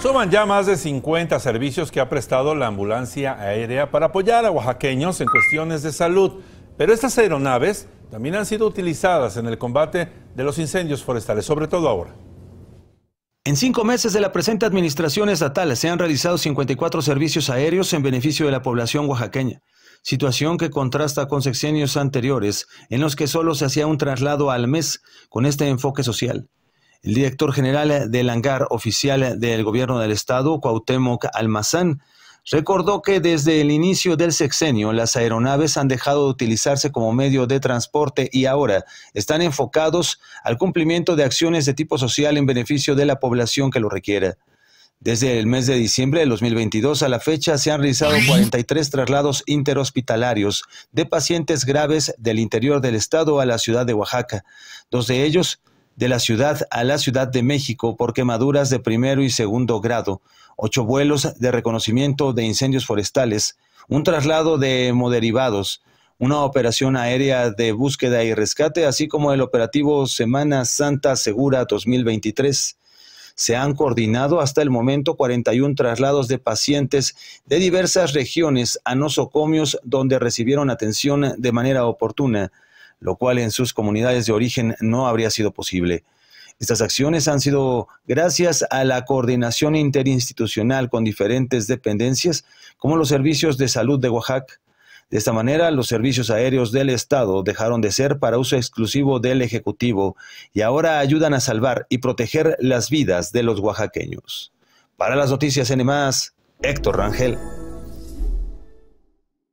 Suman ya más de 50 servicios que ha prestado la ambulancia aérea para apoyar a oaxaqueños en cuestiones de salud, pero estas aeronaves también han sido utilizadas en el combate de los incendios forestales, sobre todo ahora. En cinco meses de la presente administración estatal se han realizado 54 servicios aéreos en beneficio de la población oaxaqueña situación que contrasta con sexenios anteriores en los que solo se hacía un traslado al mes con este enfoque social. El director general del hangar oficial del gobierno del estado, Cuauhtémoc Almazán, recordó que desde el inicio del sexenio las aeronaves han dejado de utilizarse como medio de transporte y ahora están enfocados al cumplimiento de acciones de tipo social en beneficio de la población que lo requiera. Desde el mes de diciembre de 2022 a la fecha se han realizado 43 traslados interhospitalarios de pacientes graves del interior del estado a la ciudad de Oaxaca. Dos de ellos de la ciudad a la Ciudad de México por quemaduras de primero y segundo grado, ocho vuelos de reconocimiento de incendios forestales, un traslado de hemoderivados, una operación aérea de búsqueda y rescate, así como el operativo Semana Santa Segura 2023. Se han coordinado hasta el momento 41 traslados de pacientes de diversas regiones a nosocomios donde recibieron atención de manera oportuna lo cual en sus comunidades de origen no habría sido posible. Estas acciones han sido gracias a la coordinación interinstitucional con diferentes dependencias, como los servicios de salud de Oaxaca. De esta manera, los servicios aéreos del Estado dejaron de ser para uso exclusivo del Ejecutivo y ahora ayudan a salvar y proteger las vidas de los oaxaqueños. Para las noticias más, Héctor Rangel.